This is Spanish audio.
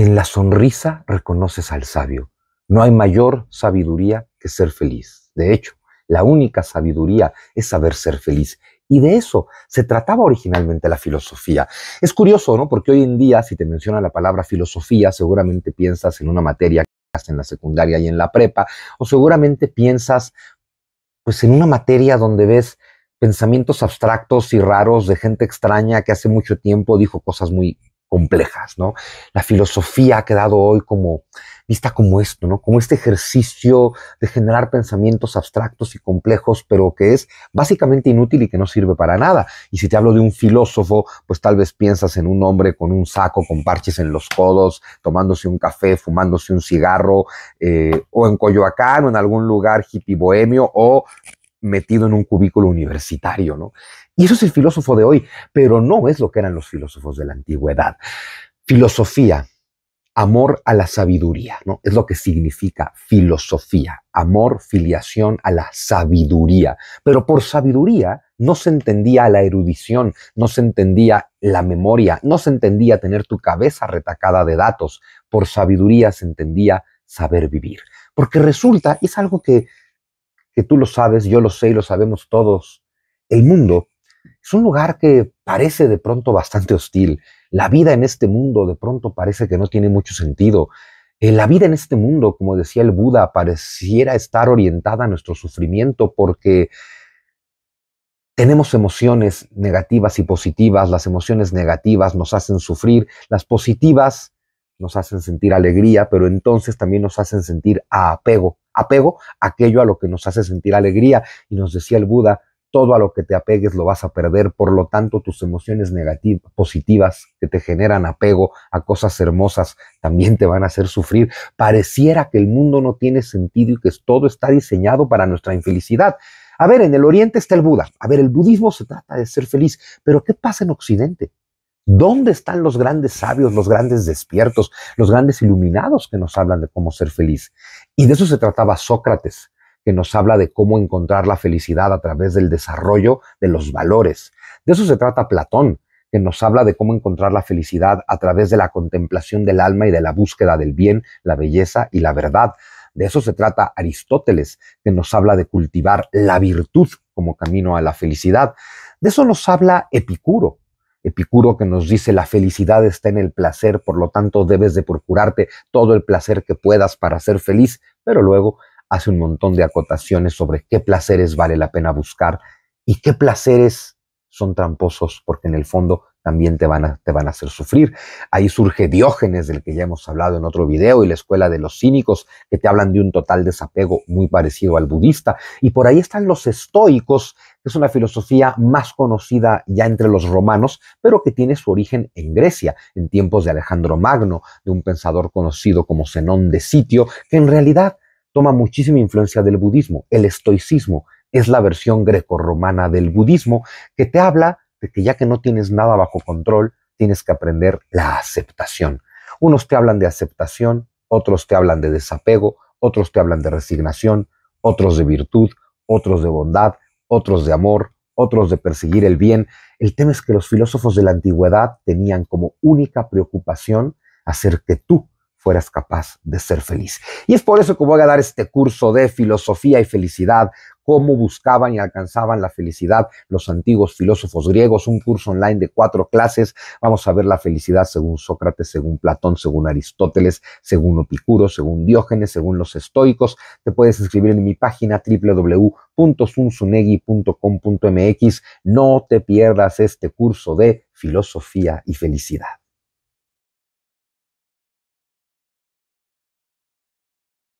En la sonrisa reconoces al sabio. No hay mayor sabiduría que ser feliz. De hecho, la única sabiduría es saber ser feliz. Y de eso se trataba originalmente la filosofía. Es curioso, ¿no? Porque hoy en día, si te menciona la palabra filosofía, seguramente piensas en una materia que en la secundaria y en la prepa, o seguramente piensas pues en una materia donde ves pensamientos abstractos y raros de gente extraña que hace mucho tiempo dijo cosas muy complejas, ¿no? La filosofía ha quedado hoy como vista como esto, ¿no? Como este ejercicio de generar pensamientos abstractos y complejos, pero que es básicamente inútil y que no sirve para nada. Y si te hablo de un filósofo, pues tal vez piensas en un hombre con un saco, con parches en los codos, tomándose un café, fumándose un cigarro, eh, o en Coyoacán, o en algún lugar hippie bohemio, o metido en un cubículo universitario, ¿no? Y eso es el filósofo de hoy, pero no es lo que eran los filósofos de la antigüedad. Filosofía, amor a la sabiduría, ¿no? Es lo que significa filosofía, amor, filiación a la sabiduría. Pero por sabiduría no se entendía la erudición, no se entendía la memoria, no se entendía tener tu cabeza retacada de datos. Por sabiduría se entendía saber vivir. Porque resulta, es algo que, que tú lo sabes, yo lo sé y lo sabemos todos, el mundo es un lugar que parece de pronto bastante hostil. La vida en este mundo de pronto parece que no tiene mucho sentido. Eh, la vida en este mundo, como decía el Buda, pareciera estar orientada a nuestro sufrimiento porque tenemos emociones negativas y positivas. Las emociones negativas nos hacen sufrir, las positivas nos hacen sentir alegría, pero entonces también nos hacen sentir apego, apego aquello a lo que nos hace sentir alegría. Y nos decía el Buda, todo a lo que te apegues lo vas a perder, por lo tanto tus emociones negativas, positivas que te generan apego a cosas hermosas también te van a hacer sufrir. Pareciera que el mundo no tiene sentido y que todo está diseñado para nuestra infelicidad. A ver, en el oriente está el Buda. A ver, el budismo se trata de ser feliz, pero ¿qué pasa en occidente? ¿Dónde están los grandes sabios, los grandes despiertos, los grandes iluminados que nos hablan de cómo ser feliz? Y de eso se trataba Sócrates que nos habla de cómo encontrar la felicidad a través del desarrollo de los valores. De eso se trata Platón, que nos habla de cómo encontrar la felicidad a través de la contemplación del alma y de la búsqueda del bien, la belleza y la verdad. De eso se trata Aristóteles, que nos habla de cultivar la virtud como camino a la felicidad. De eso nos habla Epicuro. Epicuro que nos dice la felicidad está en el placer, por lo tanto debes de procurarte todo el placer que puedas para ser feliz, pero luego hace un montón de acotaciones sobre qué placeres vale la pena buscar y qué placeres son tramposos porque en el fondo también te van, a, te van a hacer sufrir. Ahí surge Diógenes, del que ya hemos hablado en otro video, y la escuela de los cínicos, que te hablan de un total desapego muy parecido al budista. Y por ahí están los estoicos, que es una filosofía más conocida ya entre los romanos, pero que tiene su origen en Grecia, en tiempos de Alejandro Magno, de un pensador conocido como Zenón de Sitio, que en realidad toma muchísima influencia del budismo. El estoicismo es la versión grecorromana del budismo que te habla de que ya que no tienes nada bajo control, tienes que aprender la aceptación. Unos te hablan de aceptación, otros te hablan de desapego, otros te hablan de resignación, otros de virtud, otros de bondad, otros de amor, otros de perseguir el bien. El tema es que los filósofos de la antigüedad tenían como única preocupación hacer que tú fueras capaz de ser feliz. Y es por eso que voy a dar este curso de filosofía y felicidad, cómo buscaban y alcanzaban la felicidad los antiguos filósofos griegos, un curso online de cuatro clases. Vamos a ver la felicidad según Sócrates, según Platón, según Aristóteles, según Epicuro, según Diógenes, según los estoicos. Te puedes escribir en mi página www.sunsunegi.com.mx. No te pierdas este curso de filosofía y felicidad.